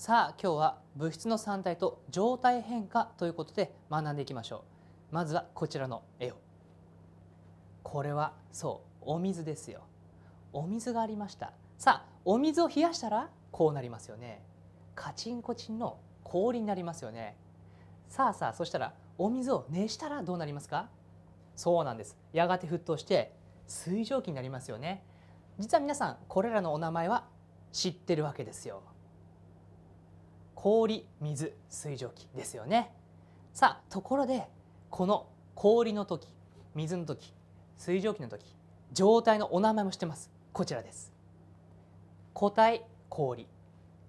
さあ今日は物質の三体と状態変化ということで学んでいきましょうまずはこちらの絵をこれはそうお水ですよお水がありましたさあお水を冷やしたらこうなりますよねカチンコチンの氷になりますよねさあさあそしたらお水を熱したらどうなりますかそうなんですやがて沸騰して水蒸気になりますよね実は皆さんこれらのお名前は知ってるわけですよ氷水水蒸気ですよねさあところでこの氷の時水の時水蒸気の時状態のお名前もしてますこちらです固体氷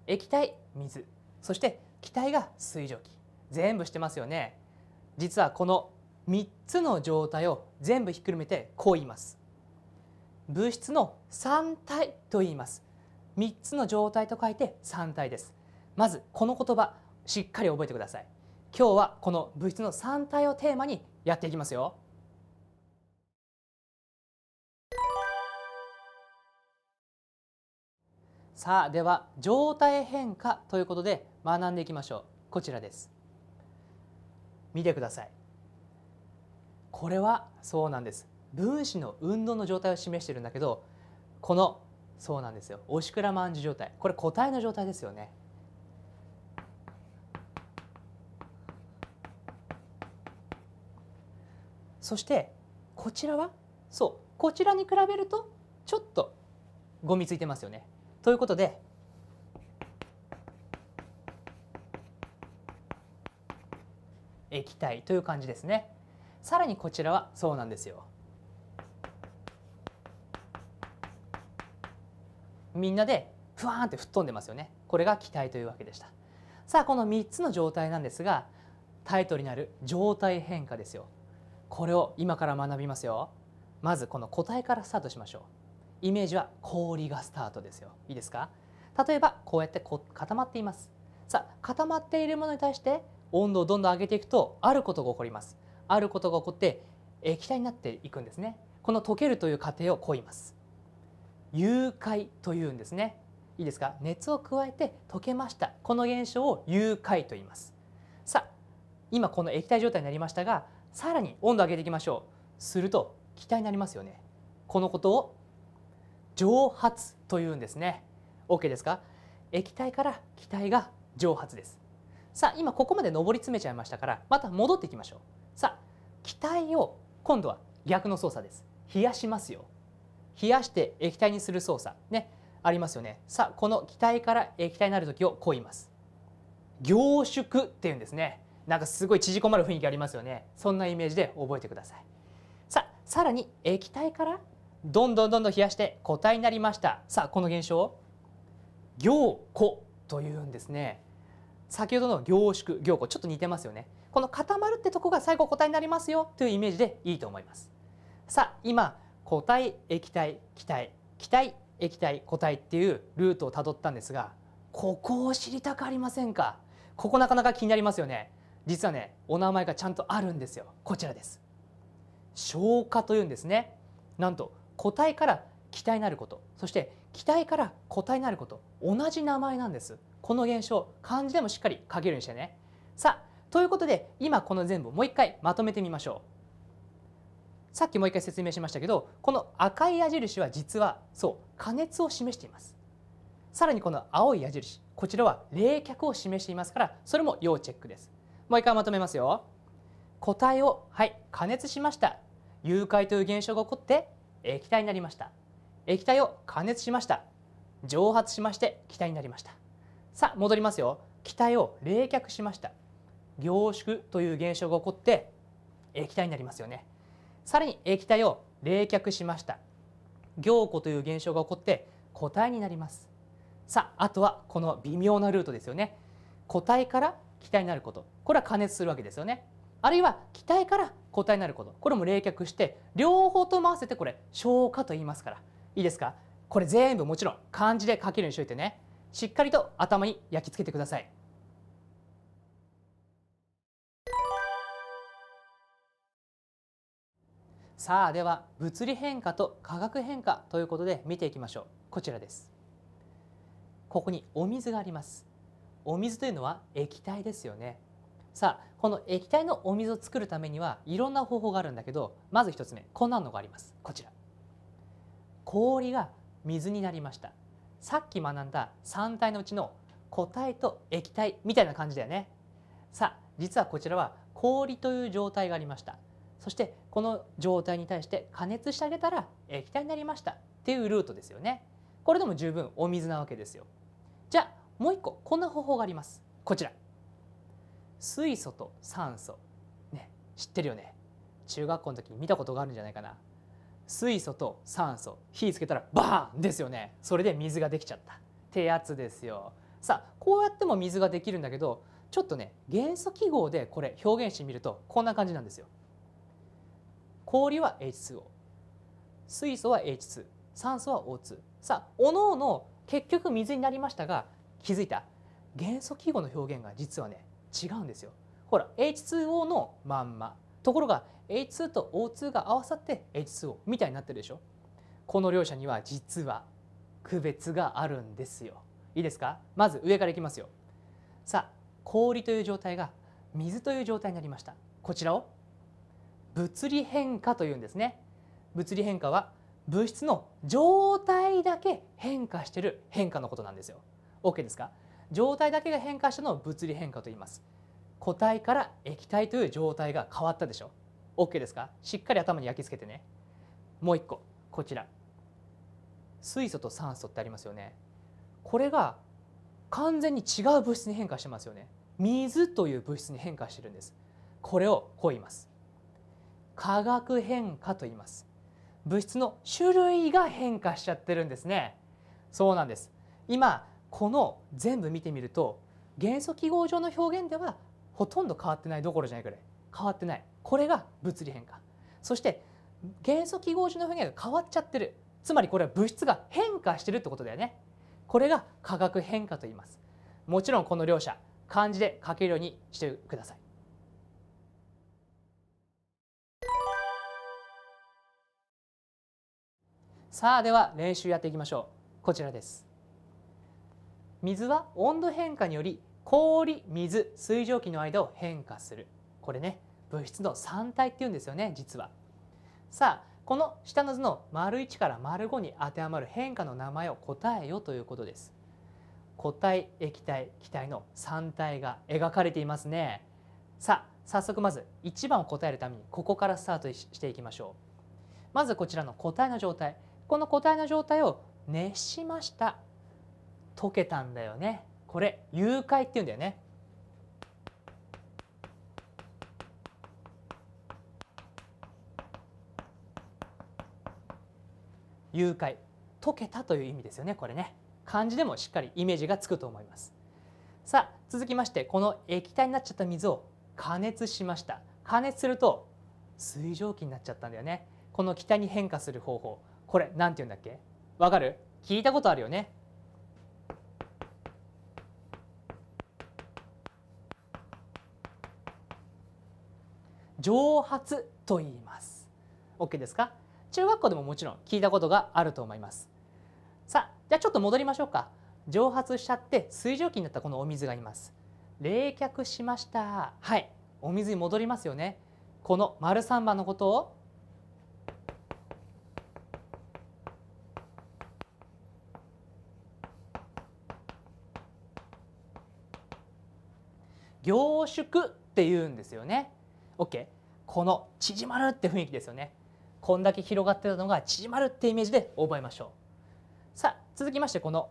液体水そして気体が水蒸気全部してますよね実はこの3つの状態を全部ひっくるめてこう言います物質の三体と言います3つの状態と書いて三体ですまずこの言葉しっかり覚えてください今日はこの物質の三体をテーマにやっていきますよさあでは状態変化ということで学んでいきましょうこちらです見てくださいこれはそうなんです分子の運動の状態を示してるんだけどこのそうなんですよ押しくらまんじ状態これ個体の状態ですよねそしてこちらはそうこちらに比べるとちょっとゴミついてますよね。ということで液体という感じですね。さらにこちらはそうなんですよ。みんなでふわーんって吹っ飛んでますよね。これが気体というわけでした。さあこの3つの状態なんですがタイトルになる状態変化ですよ。これを今から学びますよまずこの答えからスタートしましょうイメージは氷がスタートですよいいですか例えばこうやって固まっていますさあ固まっているものに対して温度をどんどん上げていくとあることが起こりますあることが起こって液体になっていくんですねこの溶けるという過程をこう言います融解というんですねいいですか熱を加えて溶けましたこの現象を融解と言いますさあ今この液体状態になりましたがさらに温度上げていきましょうすると気体になりますよねこのことを蒸発というんですね OK ですか液体から気体が蒸発ですさあ今ここまで上り詰めちゃいましたからまた戻っていきましょうさあ気体を今度は逆の操作です冷やしますよ冷やして液体にする操作ねありますよねさあこの気体から液体になる時をこう言います凝縮って言うんですねなんかすごい縮こまる雰囲気ありますよねそんなイメージで覚えてくださいさあさらに液体からどんどんどんどん冷やして固体になりましたさあこの現象凝固というんですね先ほどの凝縮凝固ちょっと似てますよねこの固まるってとこが最後固体になりますよというイメージでいいと思いますさあ今固体液体気体気体液体固体っていうルートをたどったんですがここを知りたくありませんかここなかなか気になりますよね実はねお名前がちゃんとあるんですよこちらです消化というんですねなんと個体から気体になることそして気体から個体になること同じ名前なんですこの現象漢字でもしっかり書けるようにしてねさあということで今この全部もう一回まとめてみましょうさっきもう一回説明しましたけどこの赤い矢印は実はそう加熱を示していますさらにこの青い矢印こちらは冷却を示していますからそれも要チェックですもう一回まとめますよ固体をはい加熱しました融解という現象が起こって液体になりました液体を加熱しました蒸発しまして気体になりましたさあ戻りますよ気体を冷却しました凝縮という現象が起こって液体になりますよねさらに液体を冷却しました凝固という現象が起こって固体になりますさああとはこの微妙なルートですよね固体から気体になることこれは加熱するわけですよねあるいは気体から固体になることこれも冷却して両方とも合わせてこれ消化と言いますからいいですかこれ全部もちろん漢字で書けるようにしといてねしっかりと頭に焼き付けてくださいさあでは物理変化と化学変化ということで見ていきましょうこちらですここにお水がありますお水というのは液体ですよねさあこの液体のお水を作るためにはいろんな方法があるんだけどまず1つ目こんなのがありますこちら氷が水になりましたさっき学んだ3体のうちの固体と液体みたいな感じだよねさあ実はこちらは氷という状態がありましたそしてこの状態に対して加熱してあげたら液体になりましたっていうルートですよねこれでも十分お水なわけですよじゃあもう一個こんな方法がありますこちら水素と酸素ね知ってるよね中学校の時に見たことがあるんじゃないかな水素と酸素火つけたらバーンですよねそれで水ができちゃったってやつですよさあこうやっても水ができるんだけどちょっとね元素記号でこれ表現してみるとこんな感じなんですよ氷は H2O 水素は H2 酸素は O2 さあ各々結局水になりましたが気づいた元素記号の表現が実はね違うんですよほら H2O のまんまところが H2 と O2 が合わさって H2O みたいになってるでしょこの両者には実は区別があるんですよいいですかまず上からいきますよさあ氷という状態が水という状態になりましたこちらを物理変化というんですね物理変化は物質の状態だけ変化してる変化のことなんですよ OK ですか状態だけが変化したのを物理変化と言います固体から液体という状態が変わったでしょ OK ですかしっかり頭に焼き付けてねもう一個こちら水素と酸素ってありますよねこれが完全に違う物質に変化してますよね水という物質に変化してるんですこれをこう言います化学変化と言います物質の種類が変化しちゃってるんですねそうなんです今この全部見てみると元素記号上の表現ではほとんど変わってないどころじゃないくらい変わってないこれが物理変化そして元素記号上の表現が変わっちゃってるつまりこれは物質が変化してるってことだよねこれが化学変化と言いますもちろんこの両者漢字で書けるようにしてくださいさあでは練習やっていきましょうこちらです水は温度変化により氷水水蒸気の間を変化するこれね物質の三体っていうんですよね実は。さあこの下の図の丸1から丸5に当てはまる変化の名前を答えよということです。固体液体気体の三体が描かれていますね。さあ早速まず1番を答えるためにここからスタートしていきましょう。まずこちらの固体の状態この固体の状態を熱しました溶けたんだよねこれ融解って言うんだよね融解溶けたという意味ですよねこれね漢字でもしっかりイメージがつくと思いますさあ続きましてこの液体になっちゃった水を加熱しました加熱すると水蒸気になっちゃったんだよねこの気体に変化する方法これ何て言うんだっけわかる聞いたことあるよね蒸発と言います OK ですか中学校でももちろん聞いたことがあると思いますさあじゃあちょっと戻りましょうか蒸発しちゃって水蒸気になったこのお水がいます冷却しましたはいお水に戻りますよねこの丸三番のことを凝縮って言うんですよね OK この縮まるって雰囲気ですよねこんだけ広がってたのが縮まるってイメージで覚えましょうさあ続きましてこの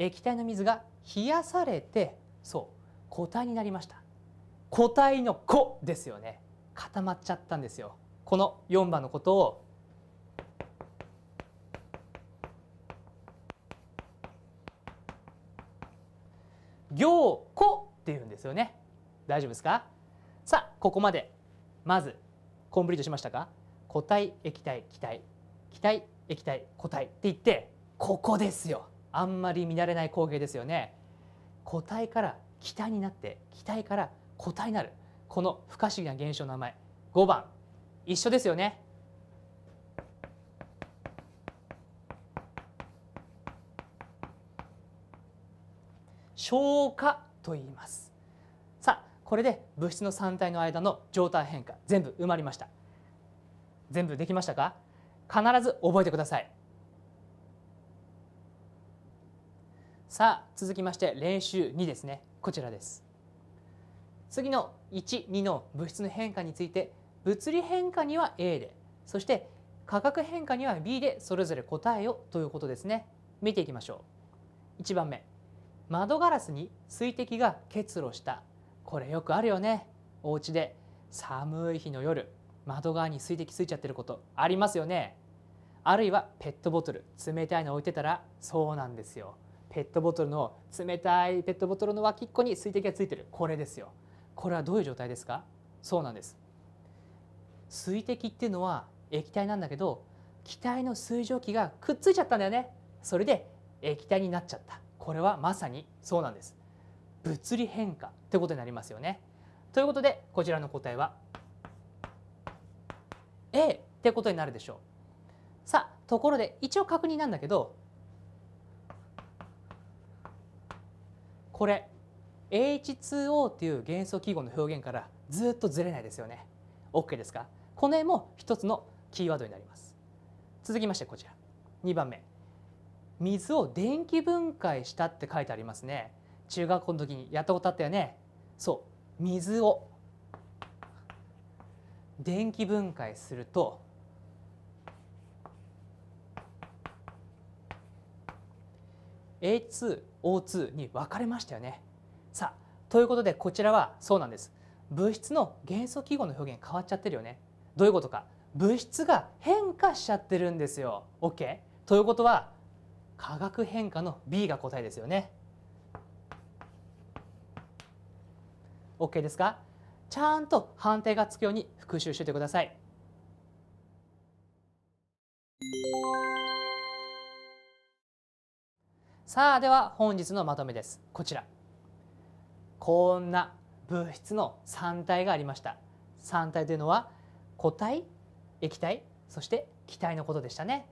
液体の水が冷やされてそう固体になりました固体の「固」ですよね固まっちゃったんですよこの4番のことを「凝固」っていうんですよね大丈夫ですかここまでまずコンプリートしましたか固体液体気体気体液体固体って言ってここですよあんまり見慣れない光景ですよね固体から気体になって気体から固体になるこの不可思議な現象の名前5番一緒ですよね消化と言いますこれで物質の3体の間の状態変化全部埋まりました全部できましたか必ず覚えてくださいさあ続きまして練習2ですねこちらです次の12の物質の変化について物理変化には A でそして価格変化には B でそれぞれ答えをということですね見ていきましょう1番目窓ガラスに水滴が結露したこれよくあるよねお家で寒い日の夜窓側に水滴ついちゃってることありますよねあるいはペットボトル冷たいの置いてたらそうなんですよペットボトルの冷たいペットボトルの脇っこに水滴がついてるこれですよこれはどういう状態ですかそうなんです水滴っていうのは液体なんだけど気体の水蒸気がくっついちゃったんだよねそれで液体になっちゃったこれはまさにそうなんです物理変化ということになりますよね。ということでこちらの答えは A ってことになるでしょう。さあところで一応確認なんだけどこれ H2O っていう元素記号の表現からずっとずれないですよね。OK ですかこの辺も一つのキーワードになります。続きましてこちら2番目水を電気分解したって書いてありますね。中学校の時にやったことあったよねそう水を電気分解するとに分かれましたよね。さあということでこちらはそうなんです物質の元素記号の表現変わっちゃってるよね。どういうことか物質が変化しちゃってるんですよ。OK? ということは化学変化の B が答えですよね。OK ですがちゃんと判定がつくように復習しててください。さあでは本日のまとめですこちらこんな物質の3体がありました3体というのは固体液体そして気体のことでしたね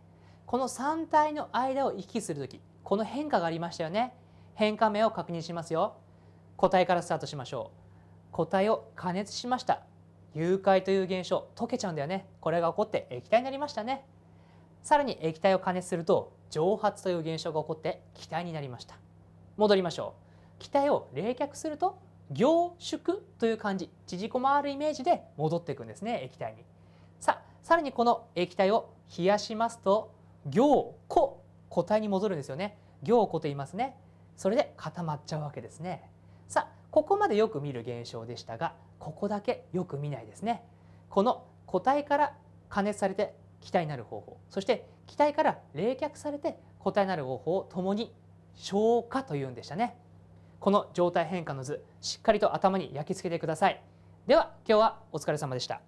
この3体の間を行き来する時この変化がありましたよね変化名を確認しますよ固体からスタートしましょう固体を加熱しました融解という現象溶けちゃうんだよねこれが起こって液体になりましたねさらに液体を加熱すると蒸発という現象が起こって気体になりました戻りましょう気体を冷却すると凝縮という感じ縮こまるイメージで戻っていくんですね液体にさあさらにこの液体を冷やしますと凝固固体に戻るんですよね凝固と言いますねそれで固まっちゃうわけですねさあここまでよく見る現象でしたがここだけよく見ないですねこの固体から加熱されて気体になる方法そして気体から冷却されて固体になる方法をともに消化というんでしたねこの状態変化の図しっかりと頭に焼き付けてくださいでは今日はお疲れ様でした